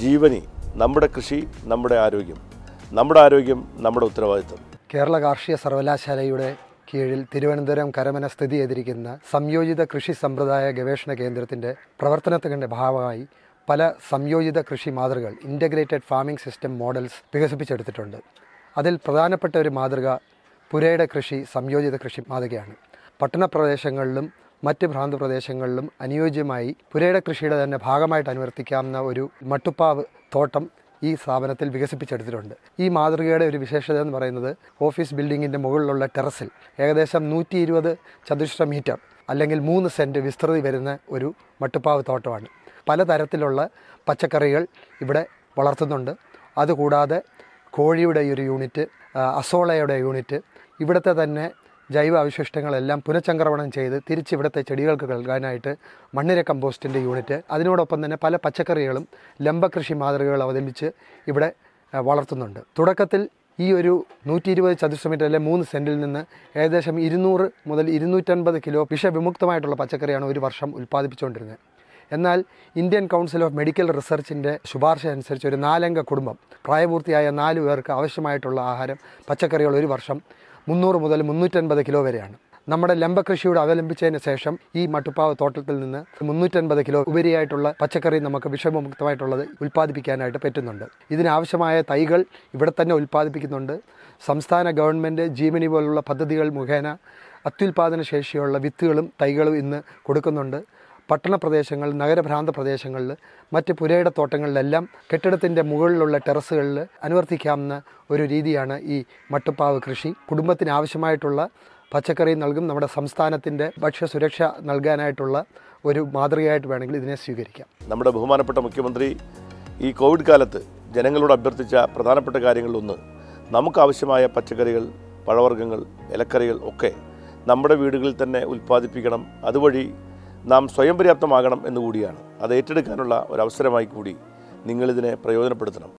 ജീവനി നമ്മുടെ കൃഷി നമ്മുടെ ആരോഗ്യം നമ്മുടെ ആരോഗ്യം നമ്മുടെ ഉത്തരവാദിത്വം കേരള കാർഷിക സർവകലാശാലയുടെ കീഴിൽ തിരുവനന്തപുരം കരമന സ്ഥിതി ചെയ്തിരിക്കുന്ന സംയോജിത കൃഷി സമ്പ്രദായ ഗവേഷണ കേന്ദ്രത്തിൻ്റെ പ്രവർത്തനത്തിൻ്റെ ഭാഗമായി പല സംയോജിത കൃഷി മാതൃകൾ ഇൻ്റഗ്രേറ്റഡ് ഫാമിംഗ് സിസ്റ്റം മോഡൽസ് വികസിപ്പിച്ചെടുത്തിട്ടുണ്ട് അതിൽ പ്രധാനപ്പെട്ട ഒരു മാതൃക പുരയുടെ കൃഷി സംയോജിത കൃഷി മാതൃകയാണ് പട്ടണ പ്രദേശങ്ങളിലും മറ്റ് ഭ്രാന്ത പ്രദേശങ്ങളിലും അനുയോജ്യമായി പുരയുടെ കൃഷിയുടെ തന്നെ ഭാഗമായിട്ട് അനുവർത്തിക്കാവുന്ന ഒരു മട്ടുപ്പാവ് തോട്ടം ഈ സ്ഥാപനത്തിൽ വികസിപ്പിച്ചെടുത്തിട്ടുണ്ട് ഈ മാതൃകയുടെ ഒരു വിശേഷത എന്ന് പറയുന്നത് ഓഫീസ് ബിൽഡിങ്ങിൻ്റെ മുകളിലുള്ള ടെറസിൽ ഏകദേശം നൂറ്റി ഇരുപത് ചതുശ്ര മീറ്റർ അല്ലെങ്കിൽ മൂന്ന് സെൻറ്റ് വിസ്തൃതി വരുന്ന ഒരു മട്ടുപ്പാവ് തോട്ടമാണ് പലതരത്തിലുള്ള പച്ചക്കറികൾ ഇവിടെ വളർത്തുന്നുണ്ട് അതുകൂടാതെ കോഴിയുടെ ഒരു യൂണിറ്റ് അസോളയുടെ യൂണിറ്റ് ഇവിടുത്തെ തന്നെ ജൈവ അവശിഷ്ടങ്ങളെല്ലാം പുനഃചംക്രമണം ചെയ്ത് തിരിച്ചിവിടുത്തെ ചെടികൾക്ക് കൽകാനായിട്ട് മണ്ണിര കമ്പോസ്റ്റിൻ്റെ യൂണിറ്റ് അതിനോടൊപ്പം തന്നെ പല പച്ചക്കറികളും ലംബകൃഷി മാതൃകകൾ അവതരിപ്പിച്ച് ഇവിടെ വളർത്തുന്നുണ്ട് തുടക്കത്തിൽ ഈ ഒരു നൂറ്റി ഇരുപത് ചതുശ്ര മീറ്റർ അല്ലെ മൂന്ന് സെൻറ്റിൽ നിന്ന് ഏകദേശം ഇരുന്നൂറ് മുതൽ ഇരുന്നൂറ്റൻപത് കിലോ വിഷവിമുക്തമായിട്ടുള്ള പച്ചക്കറിയാണ് ഒരു വർഷം ഉൽപ്പാദിപ്പിച്ചുകൊണ്ടിരുന്നത് എന്നാൽ ഇന്ത്യൻ കൗൺസിൽ ഓഫ് മെഡിക്കൽ റിസർച്ചിൻ്റെ ശുപാർശ അനുസരിച്ച് ഒരു നാലംഗ കുടുംബം പ്രായപൂർത്തിയായ നാല് പേർക്ക് ആവശ്യമായിട്ടുള്ള ആഹാരം പച്ചക്കറികൾ ഒരു വർഷം മുന്നൂറ് മുതൽ മുന്നൂറ്റൻപത് കിലോ വരെയാണ് നമ്മുടെ ലംബകൃഷിയോട് അവലംബിച്ചതിന് ശേഷം ഈ മട്ടുപ്പാവ് തോട്ടത്തിൽ നിന്ന് മുന്നൂറ്റൻപത് കിലോ ഉപരിയായിട്ടുള്ള പച്ചക്കറി നമുക്ക് വിഷമമുക്തമായിട്ടുള്ളത് ഉൽപ്പാദിപ്പിക്കാനായിട്ട് പറ്റുന്നുണ്ട് ഇതിനാവശ്യമായ തൈകൾ ഇവിടെ തന്നെ ഉൽപ്പാദിപ്പിക്കുന്നുണ്ട് സംസ്ഥാന ഗവൺമെൻറ് ജീവനി പോലുള്ള പദ്ധതികൾ മുഖേന അത്യുൽപാദന ശേഷിയുള്ള വിത്തുകളും തൈകളും ഇന്ന് കൊടുക്കുന്നുണ്ട് പട്ടണ പ്രദേശങ്ങൾ നഗരഭ്രാന്ത പ്രദേശങ്ങളിൽ മറ്റ് പുരയുടെ തോട്ടങ്ങളിലെല്ലാം കെട്ടിടത്തിൻ്റെ മുകളിലുള്ള ടെറസുകളിൽ അനുവർത്തിക്കാവുന്ന ഒരു രീതിയാണ് ഈ മട്ടുപ്പാവ് കൃഷി കുടുംബത്തിന് ആവശ്യമായിട്ടുള്ള പച്ചക്കറി നൽകും നമ്മുടെ സംസ്ഥാനത്തിൻ്റെ ഭക്ഷ്യസുരക്ഷ നൽകാനായിട്ടുള്ള ഒരു മാതൃകയായിട്ട് വേണമെങ്കിൽ ഇതിനെ സ്വീകരിക്കാം നമ്മുടെ ബഹുമാനപ്പെട്ട മുഖ്യമന്ത്രി ഈ കോവിഡ് കാലത്ത് ജനങ്ങളോട് അഭ്യർത്ഥിച്ച പ്രധാനപ്പെട്ട കാര്യങ്ങളിലൊന്ന് നമുക്കാവശ്യമായ പച്ചക്കറികൾ പഴവർഗ്ഗങ്ങൾ ഇലക്കറികൾ ഒക്കെ നമ്മുടെ വീടുകളിൽ തന്നെ ഉൽപ്പാദിപ്പിക്കണം അതുവഴി നാം സ്വയം പര്യാപ്തമാകണം എന്നുകൂടിയാണ് അത് ഏറ്റെടുക്കാനുള്ള ഒരവസരമായി കൂടി നിങ്ങളിതിനെ പ്രയോജനപ്പെടുത്തണം